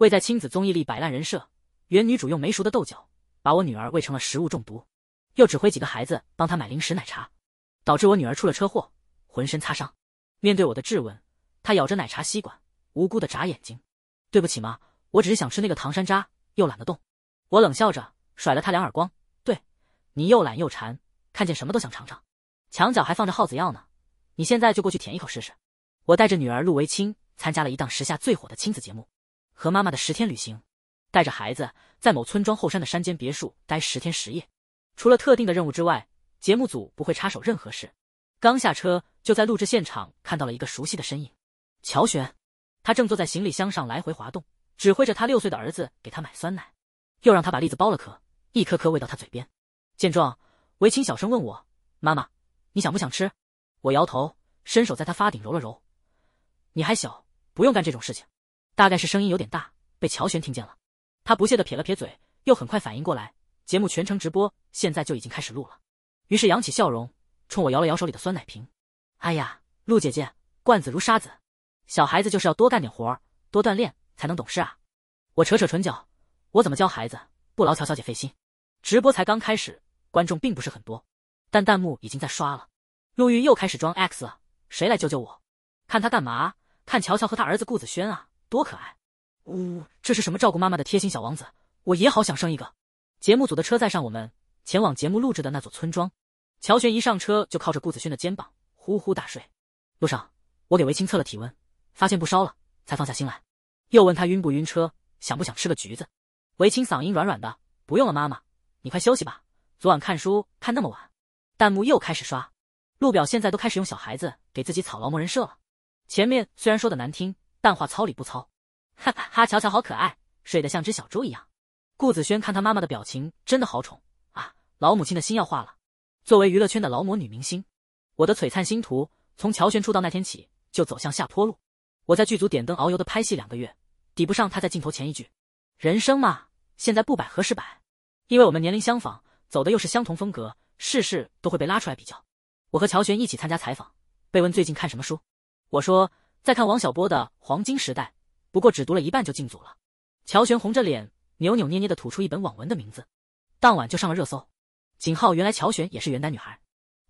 为在亲子综艺里摆烂人设，原女主用没熟的豆角把我女儿喂成了食物中毒，又指挥几个孩子帮她买零食奶茶，导致我女儿出了车祸，浑身擦伤。面对我的质问，她咬着奶茶吸管，无辜的眨眼睛：“对不起嘛，我只是想吃那个糖山楂，又懒得动。”我冷笑着甩了他两耳光：“对，你又懒又馋，看见什么都想尝尝。墙角还放着耗子药呢，你现在就过去舔一口试试。”我带着女儿陆维清参加了一档时下最火的亲子节目。和妈妈的十天旅行，带着孩子在某村庄后山的山间别墅待十天十夜。除了特定的任务之外，节目组不会插手任何事。刚下车，就在录制现场看到了一个熟悉的身影——乔玄。他正坐在行李箱上来回滑动，指挥着他六岁的儿子给他买酸奶，又让他把栗子剥了壳，一颗颗喂到他嘴边。见状，韦青小声问我：“妈妈，你想不想吃？”我摇头，伸手在他发顶揉了揉：“你还小，不用干这种事情。”大概是声音有点大，被乔玄听见了。他不屑的撇了撇嘴，又很快反应过来，节目全程直播，现在就已经开始录了。于是扬起笑容，冲我摇了摇手里的酸奶瓶。哎呀，陆姐姐，罐子如沙子，小孩子就是要多干点活，多锻炼才能懂事啊！我扯扯唇角，我怎么教孩子，不劳乔小姐费心。直播才刚开始，观众并不是很多，但弹幕已经在刷了。陆玉又开始装 X 了，谁来救救我？看他干嘛？看乔乔和他儿子顾子轩啊！多可爱！呜，这是什么照顾妈妈的贴心小王子？我也好想生一个。节目组的车载上我们，前往节目录制的那座村庄。乔玄一上车就靠着顾子轩的肩膀呼呼大睡。路上，我给维清测了体温，发现不烧了，才放下心来。又问他晕不晕车，想不想吃个橘子。维清嗓音软软的：“不用了，妈妈，你快休息吧。昨晚看书看那么晚。”弹幕又开始刷，陆表现在都开始用小孩子给自己草劳模人设了。前面虽然说的难听。淡化糙里不糙，哈哈哈！乔乔好可爱，睡得像只小猪一样。顾子轩看他妈妈的表情，真的好宠啊！老母亲的心要化了。作为娱乐圈的劳模女明星，我的璀璨星途从乔玄出道那天起就走向下坡路。我在剧组点灯熬油的拍戏两个月，抵不上他在镜头前一句。人生嘛，现在不摆何时摆？因为我们年龄相仿，走的又是相同风格，事事都会被拉出来比较。我和乔玄一起参加采访，被问最近看什么书，我说。再看王小波的《黄金时代》，不过只读了一半就进组了。乔璇红着脸，扭扭捏捏的吐出一本网文的名字，当晚就上了热搜。景浩原来乔璇也是原耽女孩，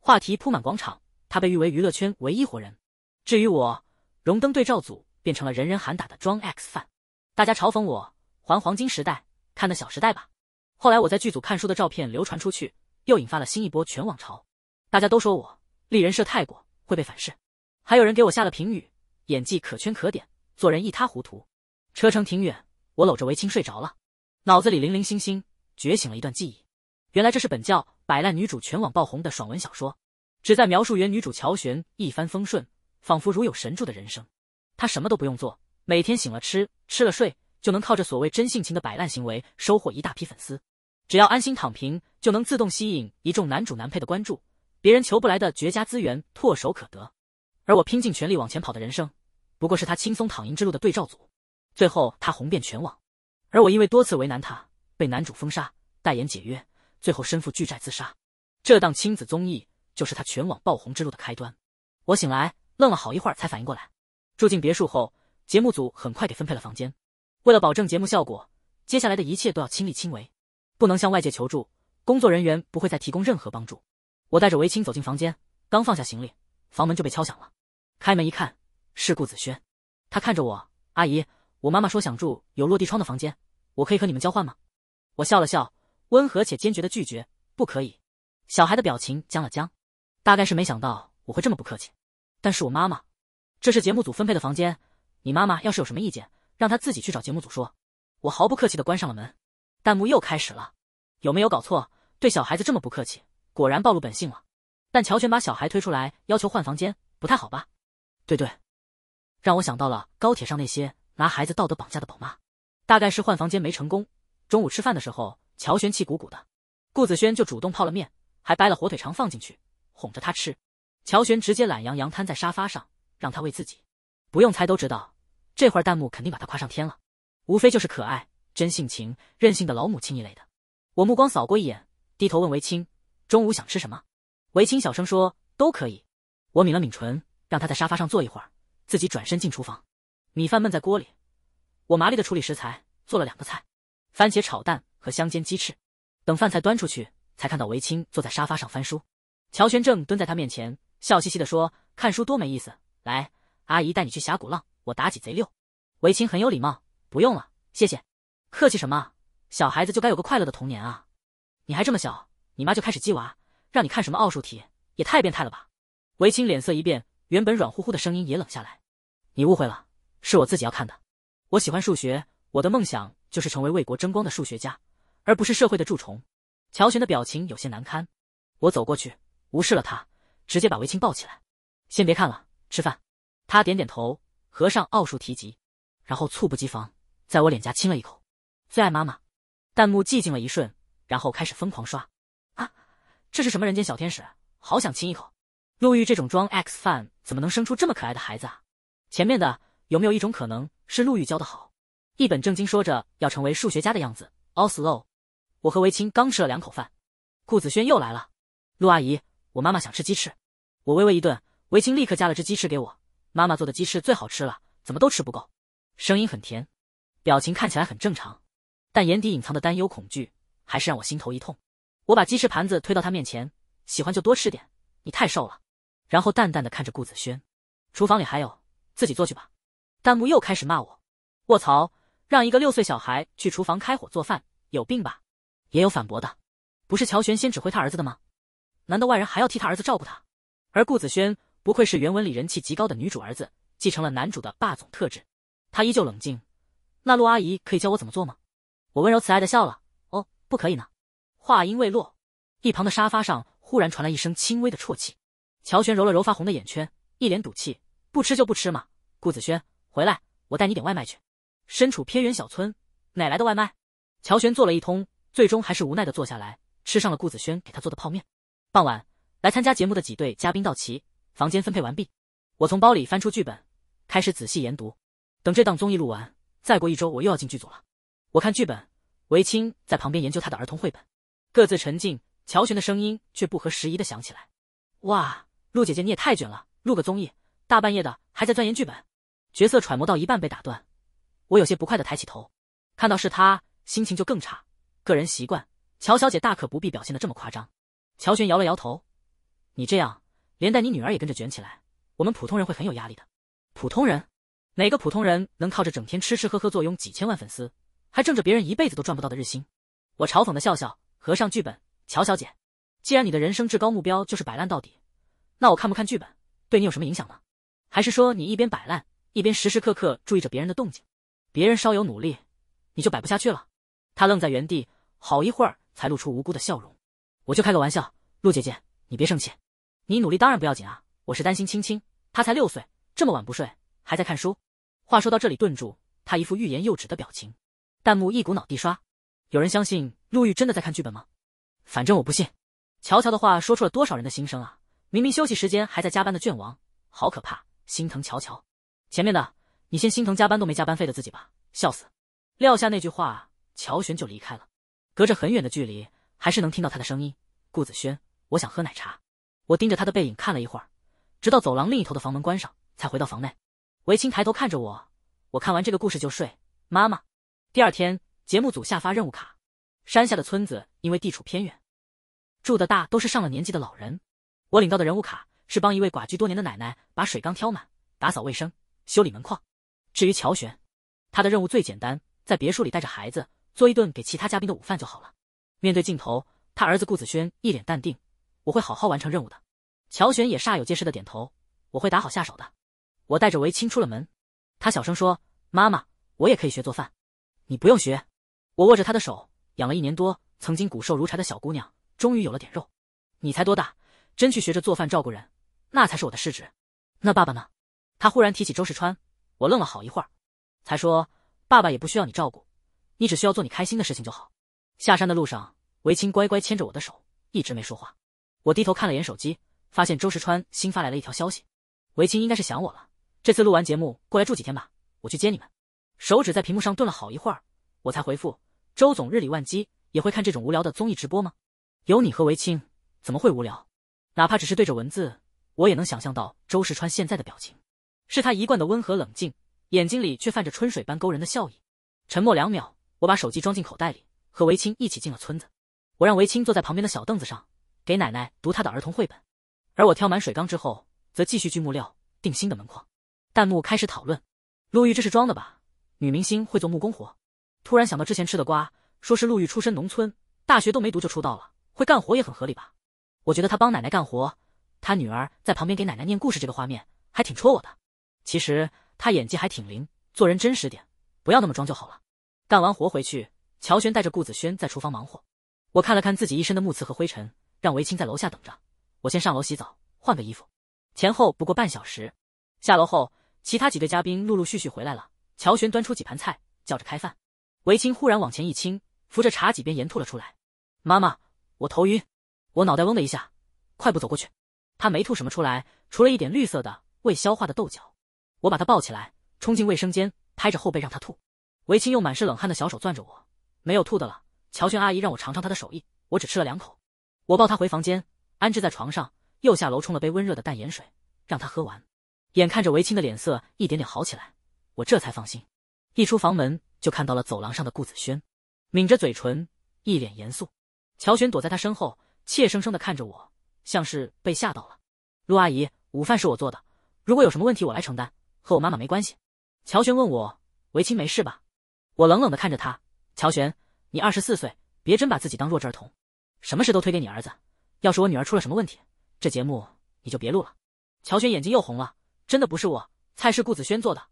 话题铺满广场。她被誉为娱乐圈唯一活人。至于我，荣登对照组，变成了人人喊打的装 X 犯。大家嘲讽我，还《黄金时代》看的《小时代》吧。后来我在剧组看书的照片流传出去，又引发了新一波全网潮。大家都说我立人设太过，会被反噬。还有人给我下了评语。演技可圈可点，做人一塌糊涂。车程挺远，我搂着维清睡着了，脑子里零零星星觉醒了一段记忆。原来这是本叫《摆烂女主全网爆红的爽文小说，旨在描述原女主乔璇一帆风顺，仿佛如有神助的人生。她什么都不用做，每天醒了吃，吃了睡，就能靠着所谓真性情的摆烂行为收获一大批粉丝。只要安心躺平，就能自动吸引一众男主男配的关注，别人求不来的绝佳资源唾手可得。而我拼尽全力往前跑的人生。不过是他轻松躺赢之路的对照组，最后他红遍全网，而我因为多次为难他，被男主封杀、代言解约，最后身负巨债自杀。这档亲子综艺就是他全网爆红之路的开端。我醒来，愣了好一会儿才反应过来。住进别墅后，节目组很快给分配了房间。为了保证节目效果，接下来的一切都要亲力亲为，不能向外界求助，工作人员不会再提供任何帮助。我带着围巾走进房间，刚放下行李，房门就被敲响了。开门一看。是顾子轩，他看着我，阿姨，我妈妈说想住有落地窗的房间，我可以和你们交换吗？我笑了笑，温和且坚决的拒绝，不可以。小孩的表情僵了僵，大概是没想到我会这么不客气。但是我妈妈，这是节目组分配的房间，你妈妈要是有什么意见，让她自己去找节目组说。我毫不客气的关上了门，弹幕又开始了，有没有搞错？对小孩子这么不客气，果然暴露本性了。但乔玄把小孩推出来要求换房间，不太好吧？对对。让我想到了高铁上那些拿孩子道德绑架的宝妈，大概是换房间没成功。中午吃饭的时候，乔玄气鼓鼓的，顾子轩就主动泡了面，还掰了火腿肠放进去，哄着他吃。乔玄直接懒洋洋瘫在沙发上，让他喂自己。不用猜都知道，这会儿弹幕肯定把他夸上天了，无非就是可爱、真性情、任性的老母亲一类的。我目光扫过一眼，低头问维清：“中午想吃什么？”维清小声说：“都可以。”我抿了抿唇，让他在沙发上坐一会儿。自己转身进厨房，米饭焖在锅里，我麻利的处理食材，做了两个菜，番茄炒蛋和香煎鸡翅。等饭菜端出去，才看到维清坐在沙发上翻书，乔玄正蹲在他面前，笑嘻嘻的说：“看书多没意思，来，阿姨带你去峡谷浪，我妲己贼六。”维清很有礼貌：“不用了，谢谢。”“客气什么，小孩子就该有个快乐的童年啊，你还这么小，你妈就开始鸡娃，让你看什么奥数题，也太变态了吧。”维清脸色一变，原本软乎乎的声音也冷下来。你误会了，是我自己要看的。我喜欢数学，我的梦想就是成为为国争光的数学家，而不是社会的蛀虫。乔玄的表情有些难堪，我走过去，无视了他，直接把围清抱起来。先别看了，吃饭。他点点头，合上奥数题集，然后猝不及防，在我脸颊亲了一口。最爱妈妈。弹幕寂静了一瞬，然后开始疯狂刷。啊，这是什么人间小天使？好想亲一口。陆遇这种装 X 犯怎么能生出这么可爱的孩子啊？前面的有没有一种可能是陆玉教的好？一本正经说着要成为数学家的样子。l s l o w 我和维清刚吃了两口饭，顾子轩又来了。陆阿姨，我妈妈想吃鸡翅。我微微一顿，维清立刻夹了只鸡翅给我。妈妈做的鸡翅最好吃了，怎么都吃不够。声音很甜，表情看起来很正常，但眼底隐藏的担忧恐惧还是让我心头一痛。我把鸡翅盘子推到他面前，喜欢就多吃点，你太瘦了。然后淡淡的看着顾子轩，厨房里还有。自己做去吧，弹幕又开始骂我。卧槽，让一个六岁小孩去厨房开火做饭，有病吧？也有反驳的，不是乔玄先指挥他儿子的吗？难道外人还要替他儿子照顾他？而顾子轩不愧是原文里人气极高的女主儿子，继承了男主的霸总特质，他依旧冷静。那陆阿姨可以教我怎么做吗？我温柔慈爱的笑了。哦，不可以呢。话音未落，一旁的沙发上忽然传来一声轻微的啜泣。乔玄揉了揉发红的眼圈，一脸赌气。不吃就不吃嘛，顾子轩，回来，我带你点外卖去。身处偏远小村，哪来的外卖？乔玄做了一通，最终还是无奈的坐下来，吃上了顾子轩给他做的泡面。傍晚，来参加节目的几对嘉宾到齐，房间分配完毕。我从包里翻出剧本，开始仔细研读。等这档综艺录完，再过一周我又要进剧组了。我看剧本，韦青在旁边研究他的儿童绘本，各自沉浸。乔玄的声音却不合时宜的响起来：“哇，陆姐姐你也太卷了，录个综艺。”大半夜的还在钻研剧本，角色揣摩到一半被打断，我有些不快的抬起头，看到是他，心情就更差。个人习惯，乔小姐大可不必表现的这么夸张。乔玄摇了摇头，你这样连带你女儿也跟着卷起来，我们普通人会很有压力的。普通人？哪个普通人能靠着整天吃吃喝喝，坐拥几千万粉丝，还挣着别人一辈子都赚不到的日薪？我嘲讽的笑笑，合上剧本。乔小姐，既然你的人生至高目标就是摆烂到底，那我看不看剧本对你有什么影响呢？还是说你一边摆烂，一边时时刻刻注意着别人的动静，别人稍有努力，你就摆不下去了。他愣在原地，好一会儿才露出无辜的笑容。我就开个玩笑，陆姐姐你别生气。你努力当然不要紧啊，我是担心青青，她才六岁，这么晚不睡，还在看书。话说到这里顿住，他一副欲言又止的表情。弹幕一股脑地刷，有人相信陆玉真的在看剧本吗？反正我不信。乔乔的话说出了多少人的心声啊！明明休息时间还在加班的卷王，好可怕。心疼乔乔，前面的你先心疼加班都没加班费的自己吧，笑死！撂下那句话，乔玄就离开了。隔着很远的距离，还是能听到他的声音。顾子轩，我想喝奶茶。我盯着他的背影看了一会儿，直到走廊另一头的房门关上，才回到房内。维清抬头看着我，我看完这个故事就睡。妈妈，第二天节目组下发任务卡，山下的村子因为地处偏远，住的大都是上了年纪的老人。我领到的人物卡。是帮一位寡居多年的奶奶把水缸挑满、打扫卫生、修理门框。至于乔玄，他的任务最简单，在别墅里带着孩子做一顿给其他嘉宾的午饭就好了。面对镜头，他儿子顾子轩一脸淡定：“我会好好完成任务的。”乔玄也煞有介事的点头：“我会打好下手的。”我带着围巾出了门，他小声说：“妈妈，我也可以学做饭。”你不用学。我握着他的手，养了一年多，曾经骨瘦如柴的小姑娘终于有了点肉。你才多大，真去学着做饭照顾人？那才是我的失职。那爸爸呢？他忽然提起周时川，我愣了好一会儿，才说：“爸爸也不需要你照顾，你只需要做你开心的事情就好。”下山的路上，维清乖乖牵着我的手，一直没说话。我低头看了眼手机，发现周时川新发来了一条消息：“维清应该是想我了，这次录完节目过来住几天吧，我去接你们。”手指在屏幕上顿了好一会儿，我才回复：“周总日理万机，也会看这种无聊的综艺直播吗？有你和维清，怎么会无聊？哪怕只是对着文字。”我也能想象到周世川现在的表情，是他一贯的温和冷静，眼睛里却泛着春水般勾人的笑意。沉默两秒，我把手机装进口袋里，和维清一起进了村子。我让维清坐在旁边的小凳子上，给奶奶读他的儿童绘本，而我挑满水缸之后，则继续锯木料、定新的门框。弹幕开始讨论：陆玉这是装的吧？女明星会做木工活？突然想到之前吃的瓜，说是陆玉出身农村，大学都没读就出道了，会干活也很合理吧？我觉得他帮奶奶干活。他女儿在旁边给奶奶念故事，这个画面还挺戳我的。其实他演技还挺灵，做人真实点，不要那么装就好了。干完活回去，乔玄带着顾子轩在厨房忙活。我看了看自己一身的木刺和灰尘，让维清在楼下等着，我先上楼洗澡，换个衣服。前后不过半小时。下楼后，其他几对嘉宾陆陆续续回来了。乔玄端出几盘菜，叫着开饭。维清忽然往前一倾，扶着茶几边言吐了出来。妈妈，我头晕，我脑袋嗡的一下，快步走过去。他没吐什么出来，除了一点绿色的未消化的豆角。我把他抱起来，冲进卫生间，拍着后背让他吐。维清用满是冷汗的小手攥着我，没有吐的了。乔轩阿姨让我尝尝她的手艺，我只吃了两口。我抱他回房间，安置在床上，又下楼冲了杯温热的淡盐水，让他喝完。眼看着维清的脸色一点点好起来，我这才放心。一出房门，就看到了走廊上的顾子轩，抿着嘴唇，一脸严肃。乔轩躲在他身后，怯生生的看着我。像是被吓到了，陆阿姨，午饭是我做的，如果有什么问题我来承担，和我妈妈没关系。乔玄问我，维清没事吧？我冷冷的看着他。乔玄，你二十四岁，别真把自己当弱智儿童，什么事都推给你儿子。要是我女儿出了什么问题，这节目你就别录了。乔玄眼睛又红了，真的不是我，菜是顾子轩做的。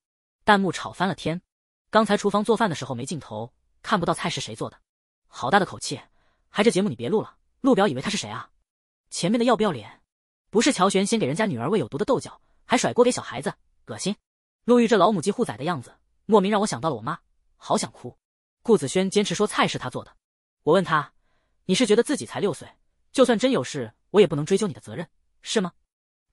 弹幕吵翻了天，刚才厨房做饭的时候没镜头，看不到菜是谁做的。好大的口气，还这节目你别录了，陆表以为他是谁啊？前面的要不要脸？不是乔玄先给人家女儿喂有毒的豆角，还甩锅给小孩子，恶心！陆玉这老母鸡护崽的样子，莫名让我想到了我妈，好想哭。顾子轩坚持说菜是他做的，我问他：“你是觉得自己才六岁？就算真有事，我也不能追究你的责任，是吗？”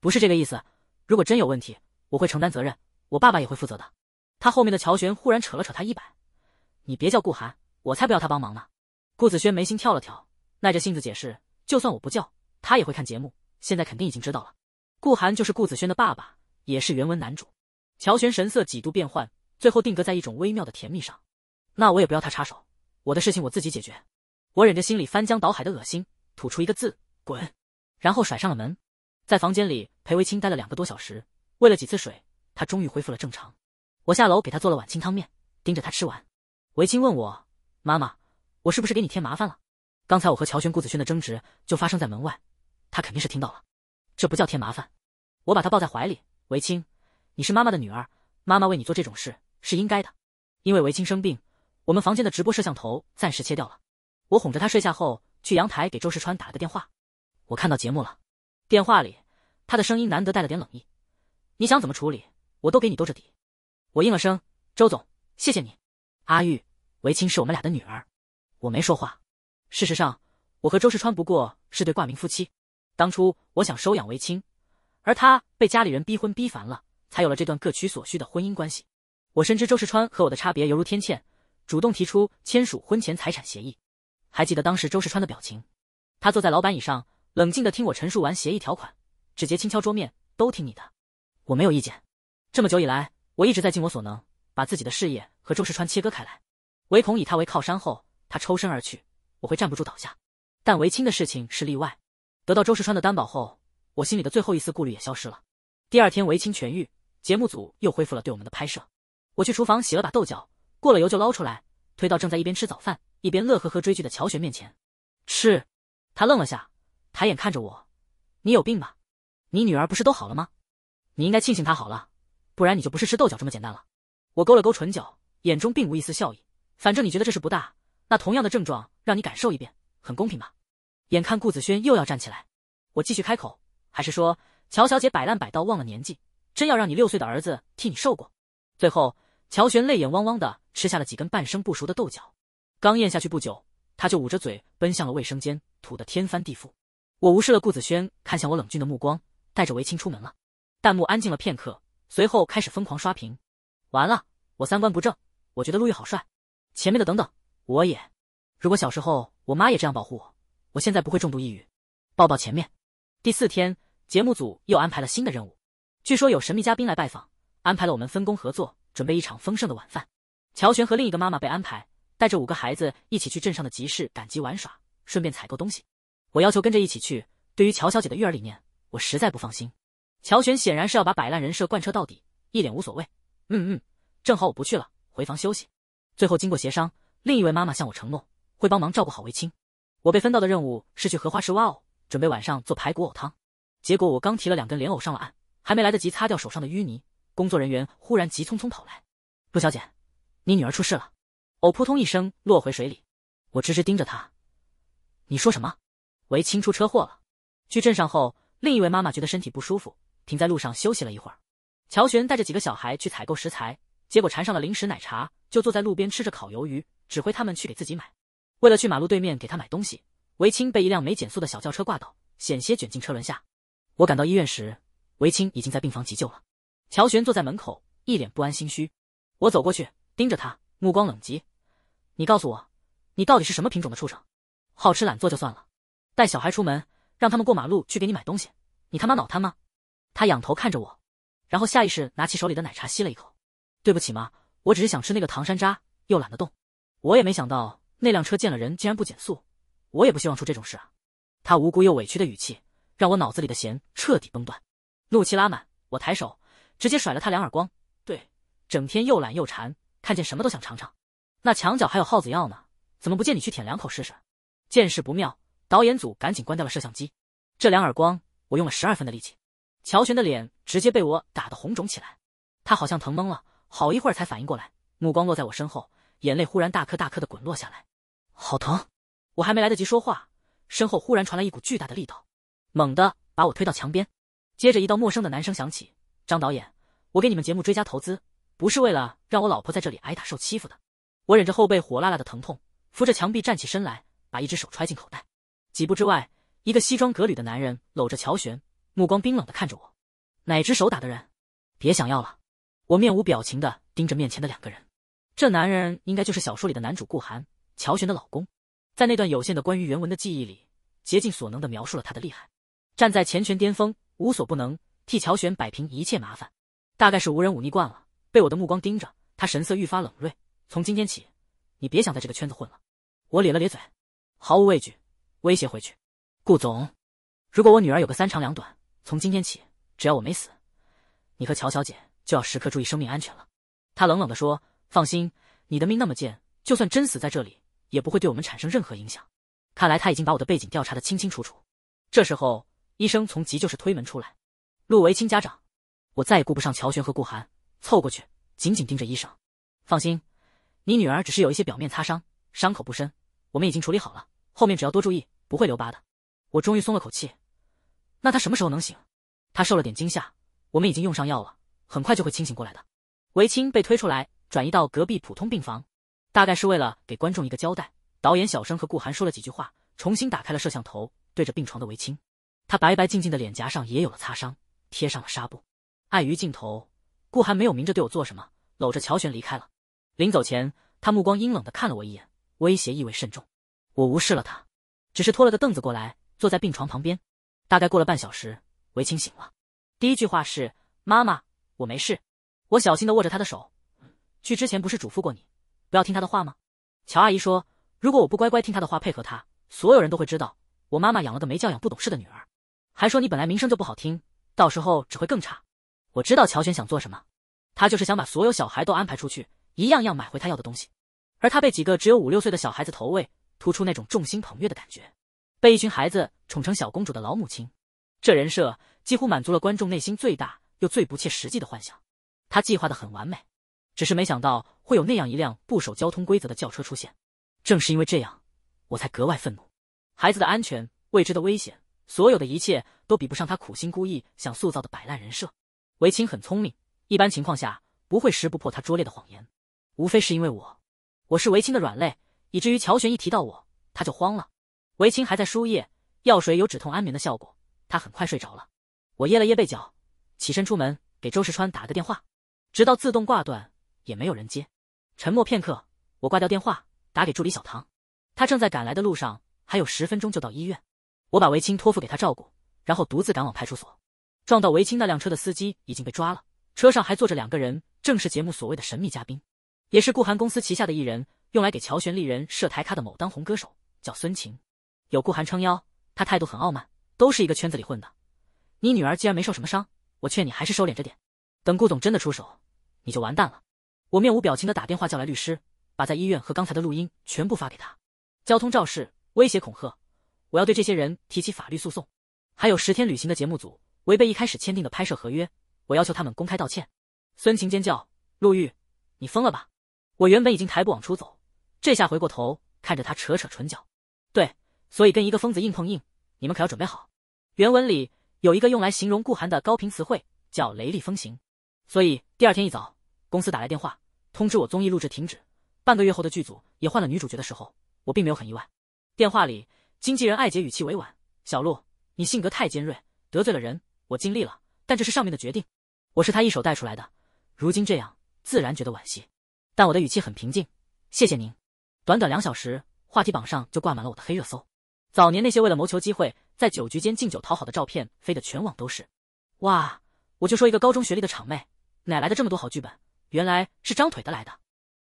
不是这个意思，如果真有问题，我会承担责任，我爸爸也会负责的。他后面的乔玄忽然扯了扯他衣摆：“你别叫顾寒，我才不要他帮忙呢。”顾子轩眉心跳了跳，耐着性子解释：“就算我不叫。”他也会看节目，现在肯定已经知道了。顾寒就是顾子轩的爸爸，也是原文男主。乔玄神色几度变幻，最后定格在一种微妙的甜蜜上。那我也不要他插手我的事情，我自己解决。我忍着心里翻江倒海的恶心，吐出一个字：滚。然后甩上了门。在房间里陪卫清待了两个多小时，喂了几次水，他终于恢复了正常。我下楼给他做了碗清汤面，盯着他吃完。维清问我：“妈妈，我是不是给你添麻烦了？”刚才我和乔玄、顾子轩的争执就发生在门外。他肯定是听到了，这不叫添麻烦。我把他抱在怀里，维清，你是妈妈的女儿，妈妈为你做这种事是应该的。因为维清生病，我们房间的直播摄像头暂时切掉了。我哄着他睡下后，去阳台给周世川打了个电话。我看到节目了。电话里，他的声音难得带了点冷意。你想怎么处理，我都给你兜着底。我应了声：“周总，谢谢你。”阿玉，维清是我们俩的女儿。我没说话。事实上，我和周世川不过是对挂名夫妻。当初我想收养为亲，而他被家里人逼婚逼烦了，才有了这段各取所需的婚姻关系。我深知周世川和我的差别犹如天堑，主动提出签署婚前财产协议。还记得当时周世川的表情，他坐在老板椅上，冷静的听我陈述完协议条款，指节轻敲桌面，都听你的，我没有意见。这么久以来，我一直在尽我所能，把自己的事业和周世川切割开来，唯恐以他为靠山后，他抽身而去，我会站不住倒下。但为亲的事情是例外。得到周世川的担保后，我心里的最后一丝顾虑也消失了。第二天，维清痊愈，节目组又恢复了对我们的拍摄。我去厨房洗了把豆角，过了油就捞出来，推到正在一边吃早饭一边乐呵呵追剧的乔玄面前。吃。他愣了下，抬眼看着我：“你有病吧？你女儿不是都好了吗？你应该庆幸她好了，不然你就不是吃豆角这么简单了。”我勾了勾唇角，眼中并无一丝笑意。反正你觉得这事不大，那同样的症状让你感受一遍，很公平吧？眼看顾子轩又要站起来，我继续开口，还是说乔小姐摆烂摆到忘了年纪，真要让你六岁的儿子替你受过？最后，乔玄泪眼汪汪的吃下了几根半生不熟的豆角，刚咽下去不久，他就捂着嘴奔向了卫生间，吐得天翻地覆。我无视了顾子轩看向我冷峻的目光，带着围巾出门了。弹幕安静了片刻，随后开始疯狂刷屏。完了，我三观不正，我觉得陆毅好帅。前面的等等，我也。如果小时候我妈也这样保护我。我现在不会重度抑郁，抱抱前面。第四天，节目组又安排了新的任务，据说有神秘嘉宾来拜访，安排了我们分工合作，准备一场丰盛的晚饭。乔璇和另一个妈妈被安排带着五个孩子一起去镇上的集市赶集玩耍，顺便采购东西。我要求跟着一起去，对于乔小姐的育儿理念，我实在不放心。乔璇显然是要把摆烂人设贯彻到底，一脸无所谓。嗯嗯，正好我不去了，回房休息。最后经过协商，另一位妈妈向我承诺会帮忙照顾好卫青。我被分到的任务是去荷花池挖藕，准备晚上做排骨藕汤。结果我刚提了两根莲藕上了岸，还没来得及擦掉手上的淤泥，工作人员忽然急匆匆跑来：“陆小姐，你女儿出事了！”藕扑通一声落回水里，我直直盯着她：“你说什么？”“唯青出车祸了。”去镇上后，另一位妈妈觉得身体不舒服，停在路上休息了一会儿。乔璇带着几个小孩去采购食材，结果缠上了零食奶茶，就坐在路边吃着烤鱿鱼，指挥他们去给自己买。为了去马路对面给他买东西，维清被一辆没减速的小轿车挂倒，险些卷进车轮下。我赶到医院时，维清已经在病房急救了。乔玄坐在门口，一脸不安心虚。我走过去，盯着他，目光冷极。你告诉我，你到底是什么品种的畜生？好吃懒做就算了，带小孩出门，让他们过马路去给你买东西，你他妈脑瘫吗？他仰头看着我，然后下意识拿起手里的奶茶吸了一口。对不起嘛，我只是想吃那个糖山楂，又懒得动。我也没想到。那辆车见了人竟然不减速，我也不希望出这种事啊！他无辜又委屈的语气，让我脑子里的弦彻底崩断，怒气拉满。我抬手直接甩了他两耳光。对，整天又懒又馋，看见什么都想尝尝。那墙角还有耗子药呢，怎么不见你去舔两口试试？见势不妙，导演组赶紧关掉了摄像机。这两耳光我用了十二分的力气，乔玄的脸直接被我打得红肿起来。他好像疼懵了，好一会儿才反应过来，目光落在我身后。眼泪忽然大颗大颗的滚落下来，好疼！我还没来得及说话，身后忽然传来一股巨大的力道，猛地把我推到墙边。接着一道陌生的男声响起：“张导演，我给你们节目追加投资，不是为了让我老婆在这里挨打受欺负的。”我忍着后背火辣辣的疼痛，扶着墙壁站起身来，把一只手揣进口袋。几步之外，一个西装革履的男人搂着乔璇，目光冰冷的看着我：“哪只手打的人？别想要了。”我面无表情的盯着面前的两个人。这男人应该就是小说里的男主顾寒，乔玄的老公。在那段有限的关于原文的记忆里，竭尽所能的描述了他的厉害，站在前拳巅峰，无所不能，替乔玄摆平一切麻烦。大概是无人忤逆惯了，被我的目光盯着，他神色愈发冷锐。从今天起，你别想在这个圈子混了。我咧了咧嘴，毫无畏惧，威胁回去：“顾总，如果我女儿有个三长两短，从今天起，只要我没死，你和乔小姐就要时刻注意生命安全了。”他冷冷的说。放心，你的命那么贱，就算真死在这里，也不会对我们产生任何影响。看来他已经把我的背景调查的清清楚楚。这时候，医生从急救室推门出来。陆维清家长，我再也顾不上乔玄和顾寒，凑过去，紧紧盯着医生。放心，你女儿只是有一些表面擦伤，伤口不深，我们已经处理好了，后面只要多注意，不会留疤的。我终于松了口气。那他什么时候能醒？他受了点惊吓，我们已经用上药了，很快就会清醒过来的。维清被推出来。转移到隔壁普通病房，大概是为了给观众一个交代。导演小声和顾寒说了几句话，重新打开了摄像头，对着病床的维清。他白白净净的脸颊上也有了擦伤，贴上了纱布。碍于镜头，顾寒没有明着对我做什么，搂着乔璇离开了。临走前，他目光阴冷的看了我一眼，威胁意味甚重。我无视了他，只是拖了个凳子过来，坐在病床旁边。大概过了半小时，维清醒了。第一句话是：“妈妈，我没事。”我小心的握着他的手。去之前不是嘱咐过你，不要听他的话吗？乔阿姨说：“如果我不乖乖听他的话，配合他，所有人都会知道我妈妈养了个没教养、不懂事的女儿。”还说你本来名声就不好听，到时候只会更差。我知道乔玄想做什么，他就是想把所有小孩都安排出去，一样样买回他要的东西，而他被几个只有五六岁的小孩子投喂，突出那种众星捧月的感觉，被一群孩子宠成小公主的老母亲，这人设几乎满足了观众内心最大又最不切实际的幻想。他计划的很完美。只是没想到会有那样一辆不守交通规则的轿车出现，正是因为这样，我才格外愤怒。孩子的安全、未知的危险，所有的一切都比不上他苦心故意想塑造的摆烂人设。维清很聪明，一般情况下不会识不破他拙劣的谎言，无非是因为我，我是维清的软肋，以至于乔玄一提到我，他就慌了。维清还在输液，药水有止痛安眠的效果，他很快睡着了。我掖了掖被角，起身出门，给周世川打个电话，直到自动挂断。也没有人接，沉默片刻，我挂掉电话，打给助理小唐，他正在赶来的路上，还有十分钟就到医院。我把维清托付给他照顾，然后独自赶往派出所。撞到维清那辆车的司机已经被抓了，车上还坐着两个人，正是节目所谓的神秘嘉宾，也是顾寒公司旗下的艺人，用来给乔玄丽人设台咖的某当红歌手，叫孙晴。有顾寒撑腰，他态度很傲慢，都是一个圈子里混的。你女儿既然没受什么伤，我劝你还是收敛着点，等顾总真的出手，你就完蛋了。我面无表情的打电话叫来律师，把在医院和刚才的录音全部发给他。交通肇事、威胁恐吓，我要对这些人提起法律诉讼。还有十天旅行的节目组违背一开始签订的拍摄合约，我要求他们公开道歉。孙晴尖叫：“陆玉，你疯了吧？”我原本已经抬步往出走，这下回过头看着他，扯扯唇角：“对，所以跟一个疯子硬碰硬，你们可要准备好。”原文里有一个用来形容顾寒的高频词汇，叫“雷厉风行”。所以第二天一早。公司打来电话通知我综艺录制停止，半个月后的剧组也换了女主角的时候，我并没有很意外。电话里，经纪人艾姐语气委婉：“小陆，你性格太尖锐，得罪了人。我尽力了，但这是上面的决定。我是他一手带出来的，如今这样，自然觉得惋惜。”但我的语气很平静：“谢谢您。”短短两小时，话题榜上就挂满了我的黑热搜。早年那些为了谋求机会，在酒局间敬酒讨好的照片，飞的全网都是。哇，我就说一个高中学历的场妹，哪来的这么多好剧本？原来是张腿的来的，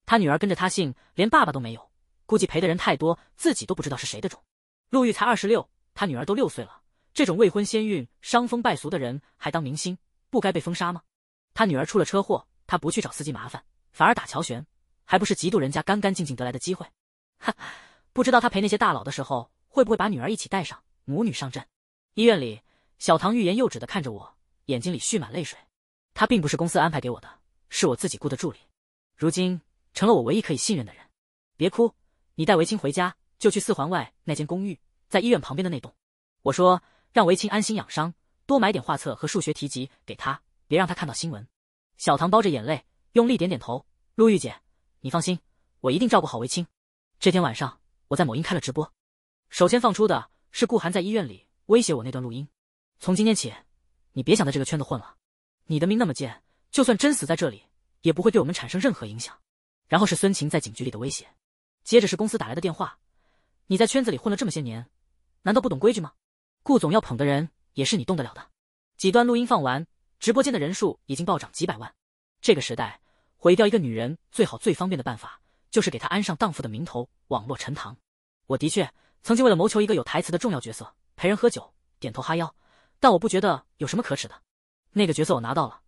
他女儿跟着他姓，连爸爸都没有，估计陪的人太多，自己都不知道是谁的种。陆玉才二十六，他女儿都六岁了，这种未婚先孕、伤风败俗的人还当明星，不该被封杀吗？他女儿出了车祸，他不去找司机麻烦，反而打乔玄，还不是嫉妒人家干干净净得来的机会？哈哈，不知道他陪那些大佬的时候，会不会把女儿一起带上，母女上阵？医院里，小唐欲言又止的看着我，眼睛里蓄满泪水。他并不是公司安排给我的。是我自己雇的助理，如今成了我唯一可以信任的人。别哭，你带维清回家就去四环外那间公寓，在医院旁边的那栋。我说让维清安心养伤，多买点画册和数学题集给他，别让他看到新闻。小唐包着眼泪，用力点点头。陆玉姐，你放心，我一定照顾好维清。这天晚上，我在某音开了直播，首先放出的是顾寒在医院里威胁我那段录音。从今天起，你别想在这个圈子混了，你的命那么贱。就算真死在这里，也不会对我们产生任何影响。然后是孙晴在警局里的威胁，接着是公司打来的电话。你在圈子里混了这么些年，难道不懂规矩吗？顾总要捧的人，也是你动得了的。几段录音放完，直播间的人数已经暴涨几百万。这个时代，毁掉一个女人最好最方便的办法，就是给她安上荡妇的名头，网络沉塘。我的确曾经为了谋求一个有台词的重要角色，陪人喝酒，点头哈腰，但我不觉得有什么可耻的。那个角色我拿到了。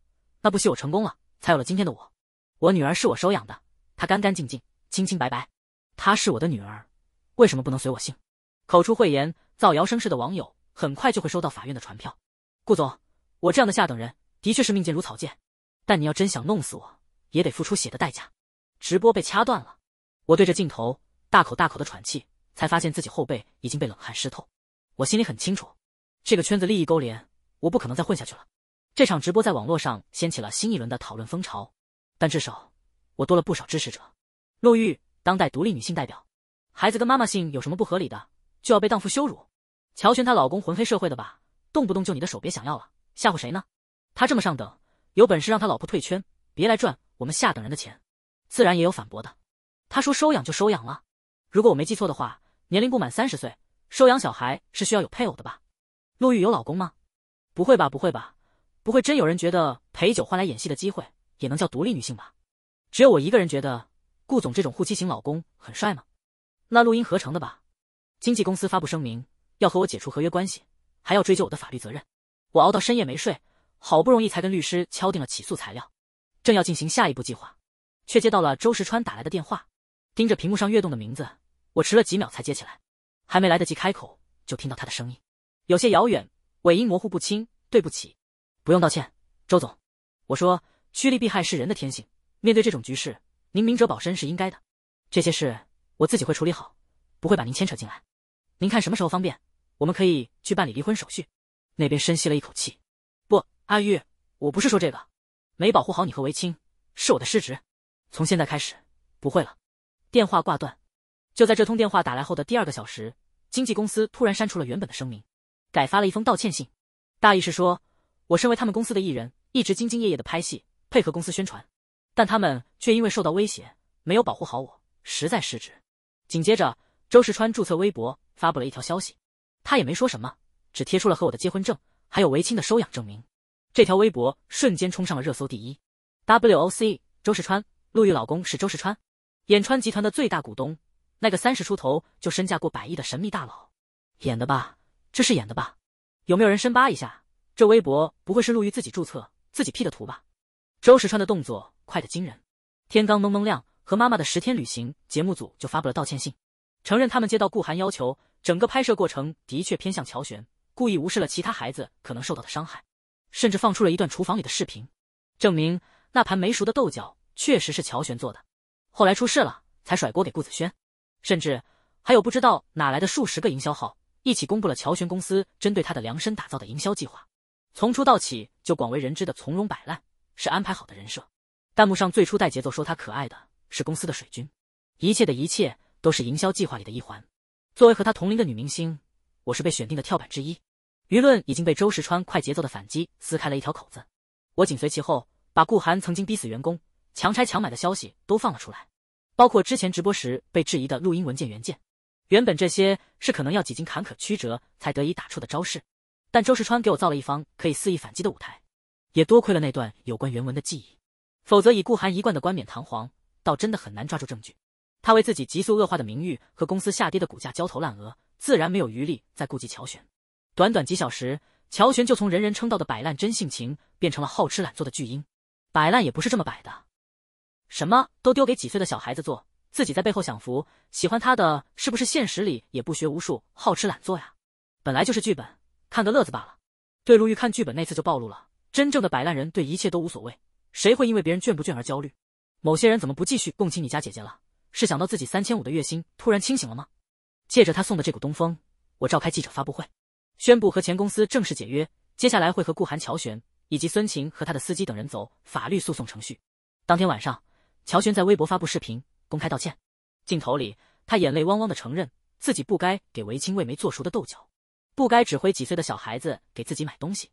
那不系我成功了，才有了今天的我。我女儿是我收养的，她干干净净，清清白白。她是我的女儿，为什么不能随我姓？口出秽言、造谣生事的网友，很快就会收到法院的传票。顾总，我这样的下等人，的确是命贱如草芥。但你要真想弄死我，也得付出血的代价。直播被掐断了，我对着镜头大口大口的喘气，才发现自己后背已经被冷汗湿透。我心里很清楚，这个圈子利益勾连，我不可能再混下去了。这场直播在网络上掀起了新一轮的讨论风潮，但至少我多了不少支持者。陆玉，当代独立女性代表，孩子跟妈妈姓有什么不合理的？就要被荡妇羞辱？乔璇她老公混黑社会的吧？动不动就你的手别想要了，吓唬谁呢？他这么上等，有本事让他老婆退圈，别来赚我们下等人的钱。自然也有反驳的，他说收养就收养了。如果我没记错的话，年龄不满三十岁收养小孩是需要有配偶的吧？陆玉有老公吗？不会吧，不会吧。不会真有人觉得陪酒换来演戏的机会也能叫独立女性吧？只有我一个人觉得顾总这种护妻型老公很帅吗？那录音合成的吧？经纪公司发布声明要和我解除合约关系，还要追究我的法律责任。我熬到深夜没睡，好不容易才跟律师敲定了起诉材料，正要进行下一步计划，却接到了周时川打来的电话。盯着屏幕上跃动的名字，我迟了几秒才接起来，还没来得及开口，就听到他的声音，有些遥远，尾音模糊不清。对不起。不用道歉，周总，我说趋利避害是人的天性，面对这种局势，您明哲保身是应该的。这些事我自己会处理好，不会把您牵扯进来。您看什么时候方便，我们可以去办理离婚手续。那边深吸了一口气，不，阿玉，我不是说这个，没保护好你和维清是我的失职。从现在开始不会了。电话挂断，就在这通电话打来后的第二个小时，经纪公司突然删除了原本的声明，改发了一封道歉信，大意是说。我身为他们公司的艺人，一直兢兢业业的拍戏，配合公司宣传，但他们却因为受到威胁，没有保护好我，实在失职。紧接着，周世川注册微博发布了一条消息，他也没说什么，只贴出了和我的结婚证，还有维亲的收养证明。这条微博瞬间冲上了热搜第一。WOC，周世川，陆毅老公是周世川，演川集团的最大股东，那个三十出头就身价过百亿的神秘大佬，演的吧？这是演的吧？有没有人深扒一下？这微博不会是陆瑜自己注册、自己 P 的图吧？周时川的动作快得惊人，天刚蒙蒙亮，和妈妈的十天旅行节目组就发布了道歉信，承认他们接到顾寒要求，整个拍摄过程的确偏向乔玄，故意无视了其他孩子可能受到的伤害，甚至放出了一段厨房里的视频，证明那盘没熟的豆角确实是乔玄做的。后来出事了，才甩锅给顾子轩，甚至还有不知道哪来的数十个营销号一起公布了乔玄公司针对他的量身打造的营销计划。从出道起就广为人知的从容摆烂是安排好的人设，弹幕上最初带节奏说他可爱的是公司的水军，一切的一切都是营销计划里的一环。作为和他同龄的女明星，我是被选定的跳板之一。舆论已经被周时川快节奏的反击撕开了一条口子，我紧随其后，把顾寒曾经逼死员工、强拆强买的消息都放了出来，包括之前直播时被质疑的录音文件原件。原本这些是可能要几经坎坷曲折才得以打出的招式。但周世川给我造了一方可以肆意反击的舞台，也多亏了那段有关原文的记忆，否则以顾寒一贯的冠冕堂皇，倒真的很难抓住证据。他为自己急速恶化的名誉和公司下跌的股价焦头烂额，自然没有余力再顾及乔玄。短短几小时，乔玄就从人人称道的摆烂真性情变成了好吃懒做的巨婴。摆烂也不是这么摆的，什么都丢给几岁的小孩子做，自己在背后享福。喜欢他的是不是现实里也不学无术、好吃懒做呀？本来就是剧本。看个乐子罢了。对陆玉看剧本那次就暴露了，真正的摆烂人对一切都无所谓，谁会因为别人倦不倦而焦虑？某些人怎么不继续共情你家姐姐了？是想到自己三千五的月薪突然清醒了吗？借着他送的这股东风，我召开记者发布会，宣布和前公司正式解约。接下来会和顾寒、乔玄以及孙晴和他的司机等人走法律诉讼程序。当天晚上，乔玄在微博发布视频公开道歉，镜头里他眼泪汪汪的承认自己不该给韦清喂没做熟的豆角。不该指挥几岁的小孩子给自己买东西，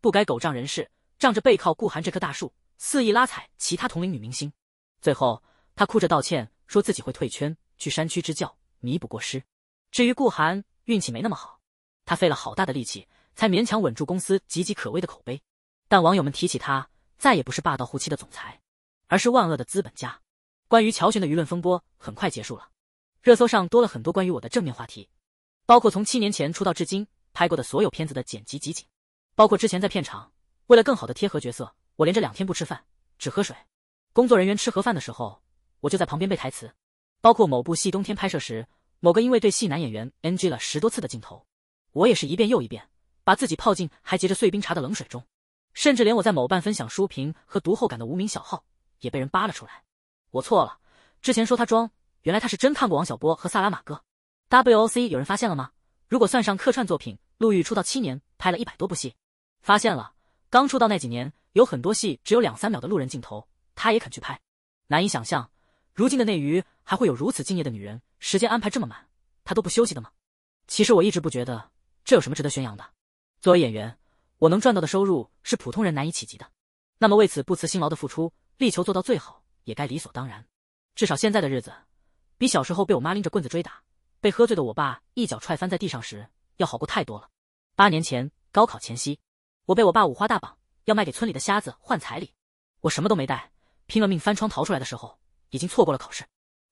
不该狗仗人势，仗着背靠顾寒这棵大树肆意拉踩其他同龄女明星。最后，他哭着道歉，说自己会退圈去山区支教弥补过失。至于顾寒，运气没那么好，他费了好大的力气才勉强稳住公司岌岌可危的口碑。但网友们提起他，再也不是霸道护妻的总裁，而是万恶的资本家。关于乔玄的舆论风波很快结束了，热搜上多了很多关于我的正面话题。包括从七年前出道至今拍过的所有片子的剪辑集锦，包括之前在片场为了更好的贴合角色，我连着两天不吃饭只喝水，工作人员吃盒饭的时候我就在旁边背台词，包括某部戏冬天拍摄时某个因为对戏男演员 NG 了十多次的镜头，我也是一遍又一遍把自己泡进还结着碎冰碴的冷水中，甚至连我在某瓣分享书评和读后感的无名小号也被人扒了出来，我错了，之前说他装，原来他是真看过王小波和萨拉马戈。WOC，有人发现了吗？如果算上客串作品，陆毅出道七年拍了一百多部戏。发现了，刚出道那几年有很多戏只有两三秒的路人镜头，他也肯去拍。难以想象，如今的内娱还会有如此敬业的女人，时间安排这么满，她都不休息的吗？其实我一直不觉得这有什么值得宣扬的。作为演员，我能赚到的收入是普通人难以企及的，那么为此不辞辛劳的付出，力求做到最好，也该理所当然。至少现在的日子，比小时候被我妈拎着棍子追打。被喝醉的我爸一脚踹翻在地上时，要好过太多了。八年前高考前夕，我被我爸五花大绑，要卖给村里的瞎子换彩礼。我什么都没带，拼了命翻窗逃出来的时候，已经错过了考试。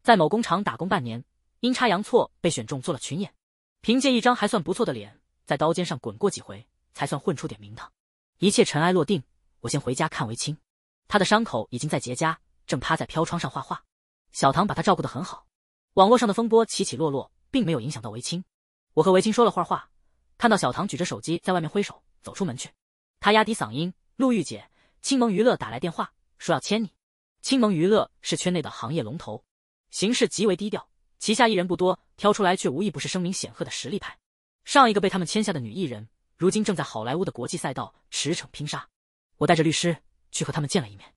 在某工厂打工半年，阴差阳错被选中做了群演，凭借一张还算不错的脸，在刀尖上滚过几回，才算混出点名堂。一切尘埃落定，我先回家看为亲。他的伤口已经在结痂，正趴在飘窗上画画。小唐把他照顾的很好。网络上的风波起起落落。并没有影响到维清。我和维清说了会儿话，看到小唐举着手机在外面挥手，走出门去。他压低嗓音：“陆玉姐，青盟娱乐打来电话，说要签你。青盟娱乐是圈内的行业龙头，行事极为低调，旗下艺人不多，挑出来却无一不是声名显赫的实力派。上一个被他们签下的女艺人，如今正在好莱坞的国际赛道驰骋拼杀。我带着律师去和他们见了一面，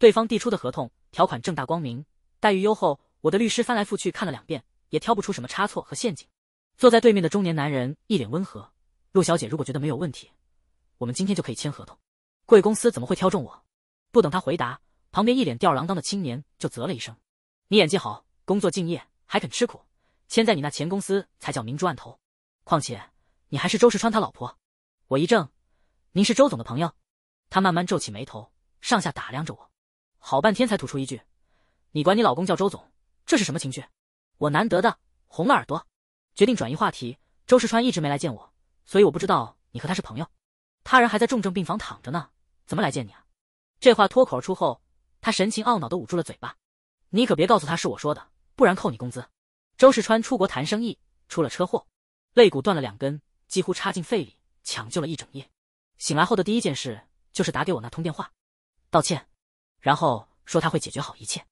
对方递出的合同条款正大光明，待遇优厚。我的律师翻来覆去看了两遍。”也挑不出什么差错和陷阱。坐在对面的中年男人一脸温和：“陆小姐，如果觉得没有问题，我们今天就可以签合同。贵公司怎么会挑中我？”不等他回答，旁边一脸吊儿郎当的青年就啧了一声：“你演技好，工作敬业，还肯吃苦，签在你那前公司才叫明珠暗投。况且你还是周世川他老婆。”我一怔：“您是周总的朋友？”他慢慢皱起眉头，上下打量着我，好半天才吐出一句：“你管你老公叫周总，这是什么情趣？”我难得的红了耳朵，决定转移话题。周世川一直没来见我，所以我不知道你和他是朋友。他人还在重症病房躺着呢，怎么来见你啊？这话脱口而出后，他神情懊恼的捂住了嘴巴。你可别告诉他是我说的，不然扣你工资。周世川出国谈生意出了车祸，肋骨断了两根，几乎插进肺里，抢救了一整夜。醒来后的第一件事就是打给我那通电话，道歉，然后说他会解决好一切。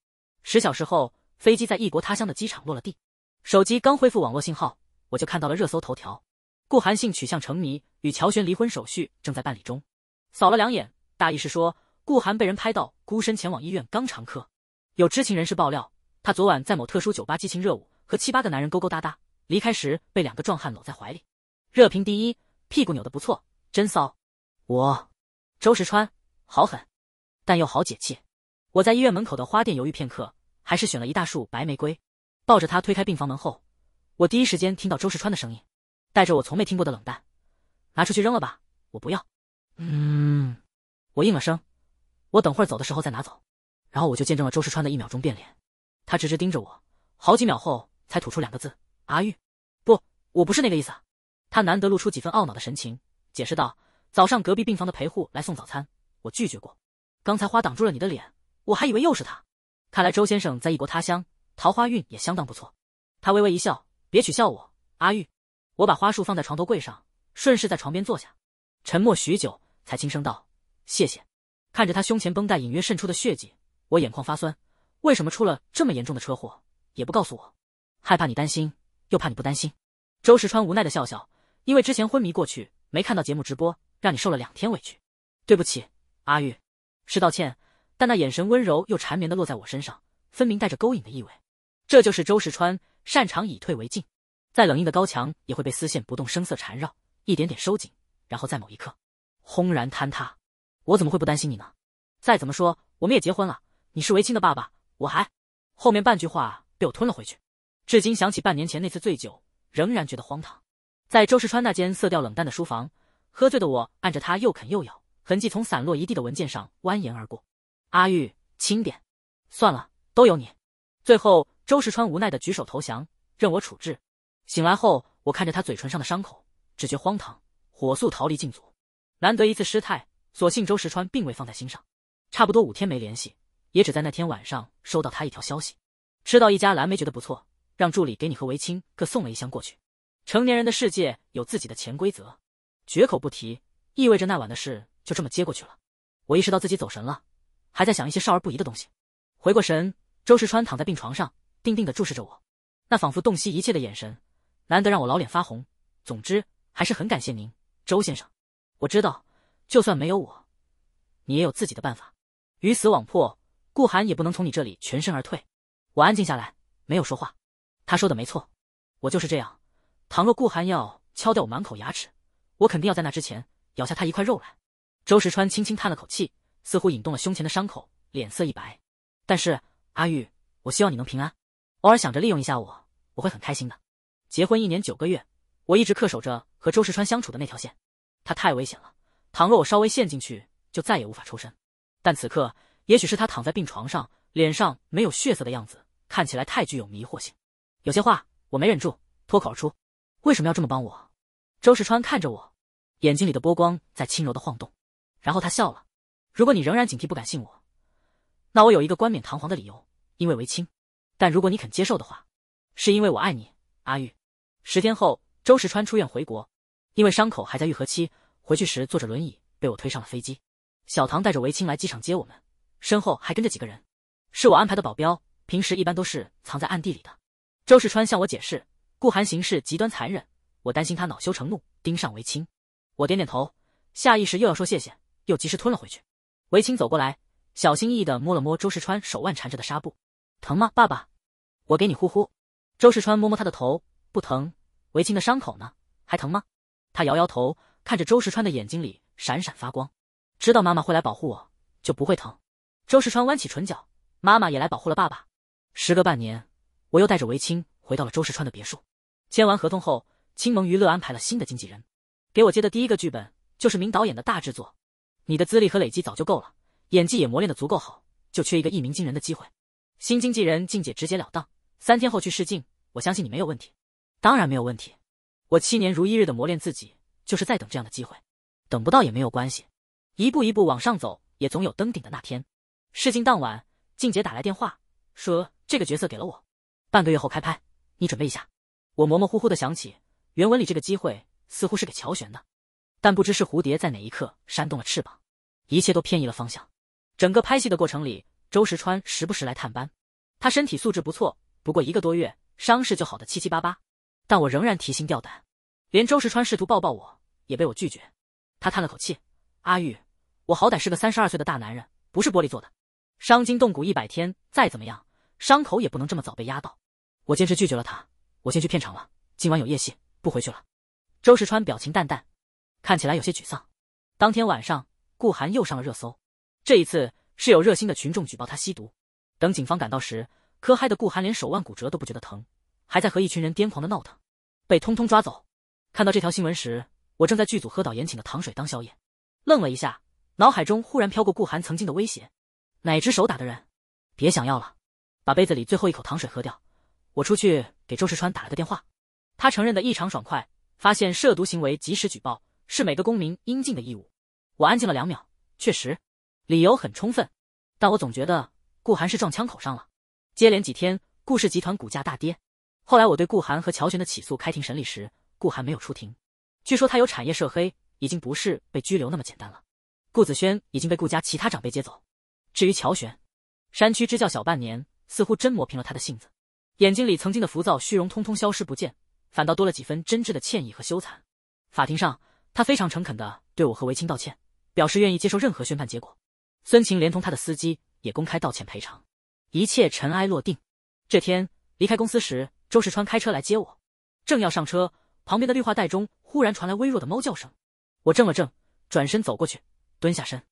十小时后。飞机在异国他乡的机场落了地，手机刚恢复网络信号，我就看到了热搜头条：顾寒性取向成谜，与乔玄离婚手续正在办理中。扫了两眼，大意是说顾寒被人拍到孤身前往医院肛肠科，有知情人士爆料，他昨晚在某特殊酒吧激情热舞，和七八个男人勾勾搭搭，离开时被两个壮汉搂在怀里。热评第一：屁股扭的不错，真骚。我，周时川，好狠，但又好解气。我在医院门口的花店犹豫片刻。还是选了一大束白玫瑰，抱着他推开病房门后，我第一时间听到周世川的声音，带着我从没听过的冷淡：“拿出去扔了吧，我不要。”嗯，我应了声，我等会儿走的时候再拿走。然后我就见证了周世川的一秒钟变脸，他直直盯着我，好几秒后才吐出两个字：“阿玉。”不，我不是那个意思。他难得露出几分懊恼的神情，解释道：“早上隔壁病房的陪护来送早餐，我拒绝过。刚才花挡住了你的脸，我还以为又是他。”看来周先生在异国他乡桃花运也相当不错。他微微一笑，别取笑我，阿玉。我把花束放在床头柜上，顺势在床边坐下，沉默许久，才轻声道：“谢谢。”看着他胸前绷带隐约渗出的血迹，我眼眶发酸。为什么出了这么严重的车祸也不告诉我？害怕你担心，又怕你不担心。周时川无奈的笑笑，因为之前昏迷过去，没看到节目直播，让你受了两天委屈。对不起，阿玉，是道歉。但那眼神温柔又缠绵的落在我身上，分明带着勾引的意味。这就是周世川擅长以退为进，再冷硬的高墙也会被丝线不动声色缠绕，一点点收紧，然后在某一刻轰然坍塌。我怎么会不担心你呢？再怎么说，我们也结婚了，你是维清的爸爸，我还……后面半句话被我吞了回去。至今想起半年前那次醉酒，仍然觉得荒唐。在周世川那间色调冷淡的书房，喝醉的我按着他又啃又咬，痕迹从散落一地的文件上蜿蜒而过。阿玉，轻点。算了，都由你。最后，周石川无奈的举手投降，任我处置。醒来后，我看着他嘴唇上的伤口，只觉荒唐，火速逃离禁组。难得一次失态，所幸周石川并未放在心上。差不多五天没联系，也只在那天晚上收到他一条消息：吃到一家蓝莓觉得不错，让助理给你和维清各送了一箱过去。成年人的世界有自己的潜规则，绝口不提，意味着那晚的事就这么接过去了。我意识到自己走神了。还在想一些少儿不宜的东西。回过神，周时川躺在病床上，定定的注视着我，那仿佛洞悉一切的眼神，难得让我老脸发红。总之，还是很感谢您，周先生。我知道，就算没有我，你也有自己的办法。鱼死网破，顾寒也不能从你这里全身而退。我安静下来，没有说话。他说的没错，我就是这样。倘若顾寒要敲掉我满口牙齿，我肯定要在那之前咬下他一块肉来。周时川轻轻叹了口气。似乎引动了胸前的伤口，脸色一白。但是阿玉，我希望你能平安。偶尔想着利用一下我，我会很开心的。结婚一年九个月，我一直恪守着和周世川相处的那条线。他太危险了，倘若我稍微陷进去，就再也无法抽身。但此刻，也许是他躺在病床上，脸上没有血色的样子，看起来太具有迷惑性。有些话我没忍住，脱口而出：为什么要这么帮我？周世川看着我，眼睛里的波光在轻柔的晃动，然后他笑了。如果你仍然警惕不敢信我，那我有一个冠冕堂皇的理由，因为为亲。但如果你肯接受的话，是因为我爱你，阿玉。十天后，周世川出院回国，因为伤口还在愈合期，回去时坐着轮椅被我推上了飞机。小唐带着为亲来机场接我们，身后还跟着几个人，是我安排的保镖，平时一般都是藏在暗地里的。周世川向我解释，顾寒行事极端残忍，我担心他恼羞成怒盯上为亲。我点点头，下意识又要说谢谢，又及时吞了回去。维清走过来，小心翼翼地摸了摸周世川手腕缠着的纱布，疼吗，爸爸？我给你呼呼。周世川摸摸他的头，不疼。维清的伤口呢，还疼吗？他摇摇头，看着周世川的眼睛里闪闪发光。知道妈妈会来保护我，就不会疼。周世川弯起唇角，妈妈也来保护了爸爸。时隔半年，我又带着维清回到了周世川的别墅。签完合同后，青盟娱乐安排了新的经纪人，给我接的第一个剧本就是名导演的大制作。你的资历和累积早就够了，演技也磨练的足够好，就缺一个一鸣惊人的机会。新经纪人静姐直截了当，三天后去试镜，我相信你没有问题。当然没有问题，我七年如一日的磨练自己，就是在等这样的机会。等不到也没有关系，一步一步往上走，也总有登顶的那天。试镜当晚，静姐打来电话说这个角色给了我，半个月后开拍，你准备一下。我模模糊糊的想起，原文里这个机会似乎是给乔玄的。但不知是蝴蝶在哪一刻扇动了翅膀，一切都偏移了方向。整个拍戏的过程里，周时川时不时来探班。他身体素质不错，不过一个多月伤势就好的七七八八。但我仍然提心吊胆，连周时川试图抱抱我也被我拒绝。他叹了口气：“阿玉，我好歹是个三十二岁的大男人，不是玻璃做的。伤筋动骨一百天，再怎么样伤口也不能这么早被压到。”我坚持拒绝了他。我先去片场了，今晚有夜戏，不回去了。周时川表情淡淡。看起来有些沮丧。当天晚上，顾寒又上了热搜，这一次是有热心的群众举报他吸毒。等警方赶到时，磕嗨的顾寒连手腕骨折都不觉得疼，还在和一群人癫狂的闹腾，被通通抓走。看到这条新闻时，我正在剧组喝导演请的糖水当宵夜，愣了一下，脑海中忽然飘过顾寒曾经的威胁：“哪只手打的人？别想要了，把杯子里最后一口糖水喝掉。”我出去给周世川打了个电话，他承认的异常爽快，发现涉毒行为及时举报。是每个公民应尽的义务。我安静了两秒，确实，理由很充分。但我总觉得顾寒是撞枪口上了。接连几天，顾氏集团股价大跌。后来我对顾寒和乔玄的起诉开庭审理时，顾寒没有出庭。据说他有产业涉黑，已经不是被拘留那么简单了。顾子轩已经被顾家其他长辈接走。至于乔玄，山区支教小半年，似乎真磨平了他的性子，眼睛里曾经的浮躁、虚荣通通消失不见，反倒多了几分真挚的歉意和羞惭。法庭上。他非常诚恳的对我和维清道歉，表示愿意接受任何宣判结果。孙晴连同他的司机也公开道歉赔偿，一切尘埃落定。这天离开公司时，周世川开车来接我，正要上车，旁边的绿化带中忽然传来微弱的猫叫声。我怔了怔，转身走过去，蹲下身，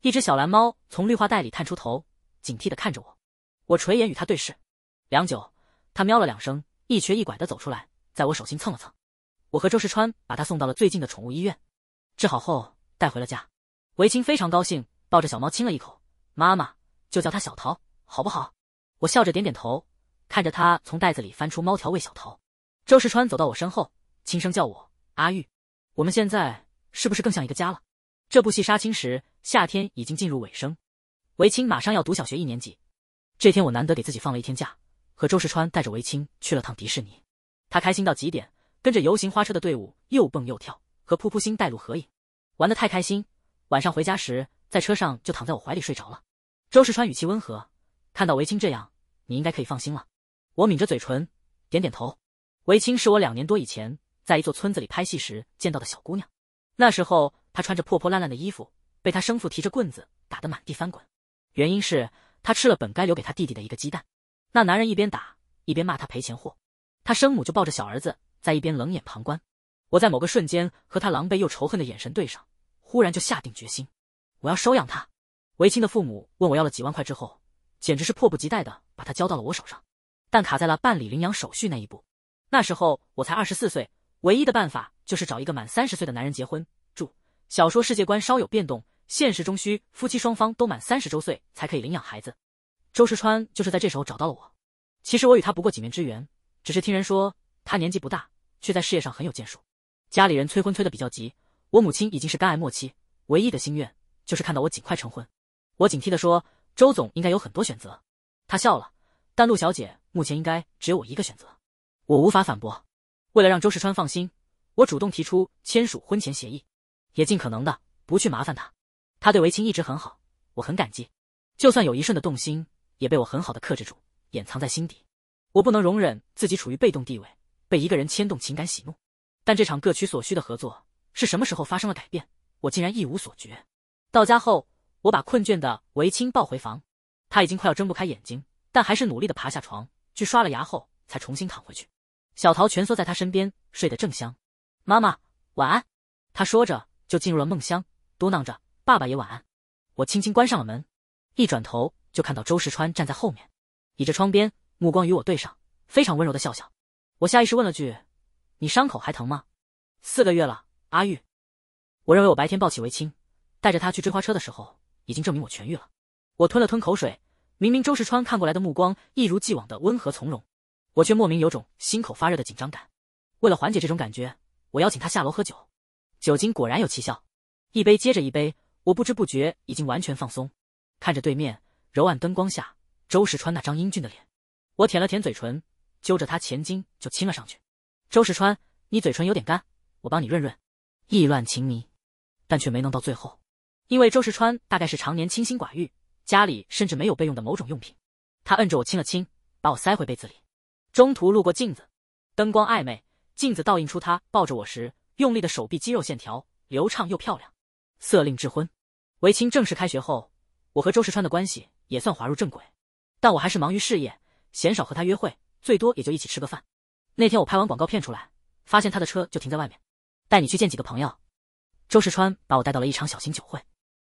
一只小蓝猫从绿化带里探出头，警惕的看着我。我垂眼与他对视，良久，他喵了两声，一瘸一拐的走出来，在我手心蹭了蹭。我和周世川把他送到了最近的宠物医院，治好后带回了家。维青非常高兴，抱着小猫亲了一口，妈妈就叫他小桃，好不好？我笑着点点头，看着他从袋子里翻出猫条喂小桃。周世川走到我身后，轻声叫我阿玉，我们现在是不是更像一个家了？这部戏杀青时，夏天已经进入尾声，维青马上要读小学一年级。这天我难得给自己放了一天假，和周世川带着维青去了趟迪士尼，他开心到极点。跟着游行花车的队伍又蹦又跳，和噗噗星带路合影，玩得太开心。晚上回家时，在车上就躺在我怀里睡着了。周世川语气温和，看到维清这样，你应该可以放心了。我抿着嘴唇，点点头。维清是我两年多以前在一座村子里拍戏时见到的小姑娘，那时候她穿着破破烂烂的衣服，被她生父提着棍子打得满地翻滚，原因是她吃了本该留给她弟弟的一个鸡蛋。那男人一边打一边骂她赔钱货，她生母就抱着小儿子。在一边冷眼旁观，我在某个瞬间和他狼狈又仇恨的眼神对上，忽然就下定决心，我要收养他。维清的父母问我要了几万块之后，简直是迫不及待的把他交到了我手上，但卡在了办理领养手续那一步。那时候我才二十四岁，唯一的办法就是找一个满三十岁的男人结婚。注：小说世界观稍有变动，现实中需夫妻双方都满三十周岁才可以领养孩子。周世川就是在这时候找到了我。其实我与他不过几面之缘，只是听人说。他年纪不大，却在事业上很有建树。家里人催婚催的比较急，我母亲已经是肝癌末期，唯一的心愿就是看到我尽快成婚。我警惕的说：“周总应该有很多选择。”他笑了，但陆小姐目前应该只有我一个选择。我无法反驳。为了让周世川放心，我主动提出签署婚前协议，也尽可能的不去麻烦他。他对维清一直很好，我很感激。就算有一瞬的动心，也被我很好的克制住，掩藏在心底。我不能容忍自己处于被动地位。被一个人牵动情感喜怒，但这场各取所需的合作是什么时候发生了改变？我竟然一无所觉。到家后，我把困倦的维清抱回房，他已经快要睁不开眼睛，但还是努力的爬下床去刷了牙后，才重新躺回去。小桃蜷缩在他身边，睡得正香。妈妈晚安，他说着就进入了梦乡，嘟囔着爸爸也晚安。我轻轻关上了门，一转头就看到周世川站在后面，倚着窗边，目光与我对上，非常温柔的笑笑。我下意识问了句：“你伤口还疼吗？”四个月了，阿玉。我认为我白天抱起维清，带着他去追花车的时候，已经证明我痊愈了。我吞了吞口水，明明周时川看过来的目光一如既往的温和从容，我却莫名有种心口发热的紧张感。为了缓解这种感觉，我邀请他下楼喝酒。酒精果然有奇效，一杯接着一杯，我不知不觉已经完全放松。看着对面柔暗灯光下周时川那张英俊的脸，我舔了舔嘴唇。揪着他前襟就亲了上去。周时川，你嘴唇有点干，我帮你润润。意乱情迷，但却没能到最后，因为周时川大概是常年清心寡欲，家里甚至没有备用的某种用品。他摁着我亲了亲，把我塞回被子里。中途路过镜子，灯光暧昧，镜子倒映出他抱着我时用力的手臂，肌肉线条流畅又漂亮。色令智昏。唯亲正式开学后，我和周时川的关系也算滑入正轨，但我还是忙于事业，鲜少和他约会。最多也就一起吃个饭。那天我拍完广告片出来，发现他的车就停在外面。带你去见几个朋友。周世川把我带到了一场小型酒会。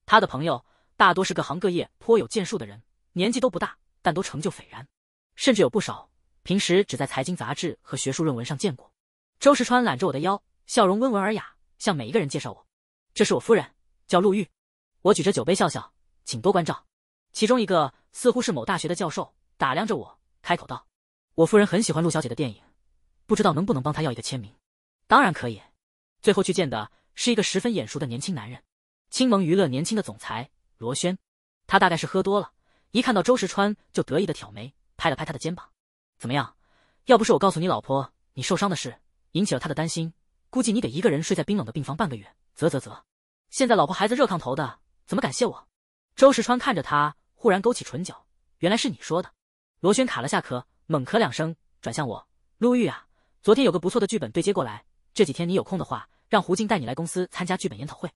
他的朋友大多是各行各业颇有建树的人，年纪都不大，但都成就斐然，甚至有不少平时只在财经杂志和学术论文上见过。周世川揽着我的腰，笑容温文尔雅，向每一个人介绍我：“这是我夫人，叫陆玉。”我举着酒杯笑笑：“请多关照。”其中一个似乎是某大学的教授，打量着我，开口道。我夫人很喜欢陆小姐的电影，不知道能不能帮她要一个签名？当然可以。最后去见的是一个十分眼熟的年轻男人，青盟娱乐年轻的总裁罗轩。他大概是喝多了，一看到周时川就得意的挑眉，拍了拍他的肩膀：“怎么样？要不是我告诉你老婆你受伤的事，引起了他的担心，估计你得一个人睡在冰冷的病房半个月。”啧啧啧，现在老婆孩子热炕头的，怎么感谢我？周时川看着他，忽然勾起唇角：“原来是你说的。”罗轩卡了下壳。猛咳两声，转向我：“陆玉啊，昨天有个不错的剧本对接过来，这几天你有空的话，让胡静带你来公司参加剧本研讨会。”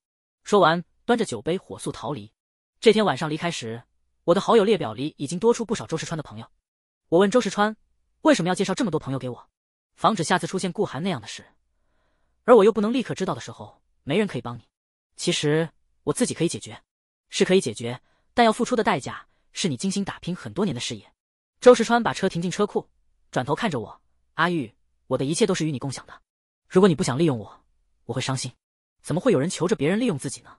说完，端着酒杯火速逃离。这天晚上离开时，我的好友列表里已经多出不少周世川的朋友。我问周世川：“为什么要介绍这么多朋友给我？防止下次出现顾寒那样的事，而我又不能立刻知道的时候，没人可以帮你。其实我自己可以解决，是可以解决，但要付出的代价是你精心打拼很多年的事业。”周时川把车停进车库，转头看着我：“阿玉，我的一切都是与你共享的。如果你不想利用我，我会伤心。怎么会有人求着别人利用自己呢？”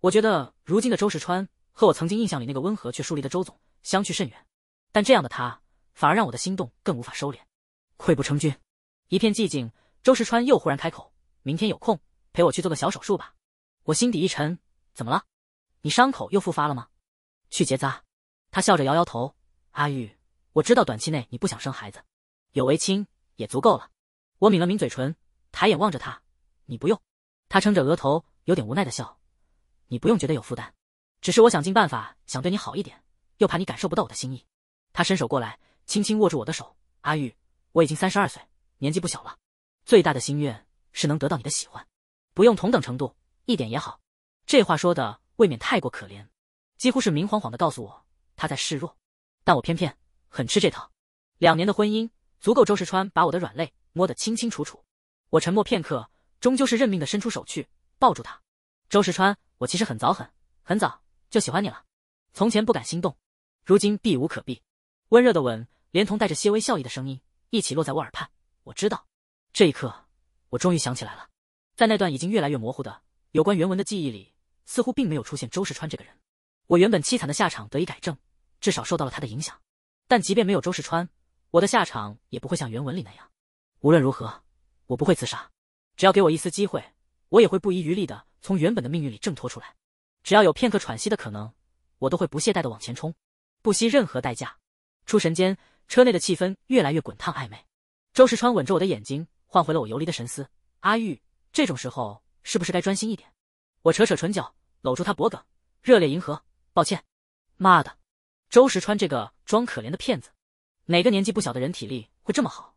我觉得如今的周时川和我曾经印象里那个温和却疏离的周总相去甚远，但这样的他反而让我的心动更无法收敛，溃不成军。一片寂静，周时川又忽然开口：“明天有空，陪我去做个小手术吧。”我心底一沉：“怎么了？你伤口又复发了吗？”“去结扎。”他笑着摇摇头：“阿玉。”我知道短期内你不想生孩子，有为亲也足够了。我抿了抿嘴唇，抬眼望着他，你不用。他撑着额头，有点无奈的笑。你不用觉得有负担，只是我想尽办法想对你好一点，又怕你感受不到我的心意。他伸手过来，轻轻握住我的手。阿玉，我已经三十二岁，年纪不小了。最大的心愿是能得到你的喜欢，不用同等程度，一点也好。这话说的未免太过可怜，几乎是明晃晃的告诉我他在示弱，但我偏偏。很吃这套，两年的婚姻足够周世川把我的软肋摸得清清楚楚。我沉默片刻，终究是认命的伸出手去抱住他。周世川，我其实很早很很早就喜欢你了，从前不敢心动，如今避无可避。温热的吻，连同带着些微笑意的声音一起落在我耳畔。我知道，这一刻我终于想起来了，在那段已经越来越模糊的有关原文的记忆里，似乎并没有出现周世川这个人。我原本凄惨的下场得以改正，至少受到了他的影响。但即便没有周世川，我的下场也不会像原文里那样。无论如何，我不会自杀。只要给我一丝机会，我也会不遗余力的从原本的命运里挣脱出来。只要有片刻喘息的可能，我都会不懈怠的往前冲，不惜任何代价。出神间，车内的气氛越来越滚烫暧昧。周世川吻着我的眼睛，唤回了我游离的神思。阿玉，这种时候是不是该专心一点？我扯扯唇角，搂住他脖颈，热烈迎合。抱歉，妈的。周时川这个装可怜的骗子，哪个年纪不小的人体力会这么好？